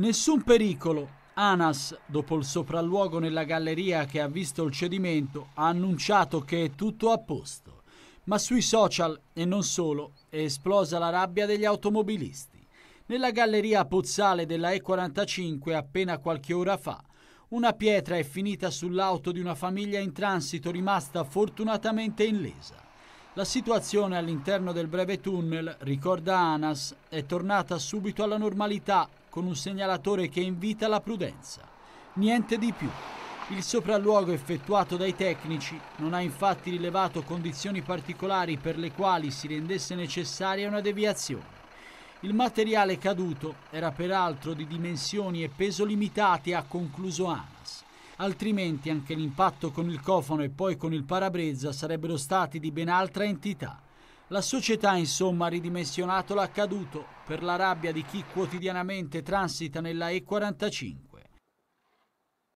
Nessun pericolo. Anas, dopo il sopralluogo nella galleria che ha visto il cedimento, ha annunciato che è tutto a posto. Ma sui social, e non solo, è esplosa la rabbia degli automobilisti. Nella galleria pozzale della E45 appena qualche ora fa, una pietra è finita sull'auto di una famiglia in transito rimasta fortunatamente illesa. La situazione all'interno del breve tunnel, ricorda Anas, è tornata subito alla normalità con un segnalatore che invita alla prudenza. Niente di più. Il sopralluogo effettuato dai tecnici non ha infatti rilevato condizioni particolari per le quali si rendesse necessaria una deviazione. Il materiale caduto era peraltro di dimensioni e peso limitati, ha concluso ANAS. Altrimenti anche l'impatto con il cofano e poi con il parabrezza sarebbero stati di ben altra entità. La società insomma ha ridimensionato l'accaduto per la rabbia di chi quotidianamente transita nella E45.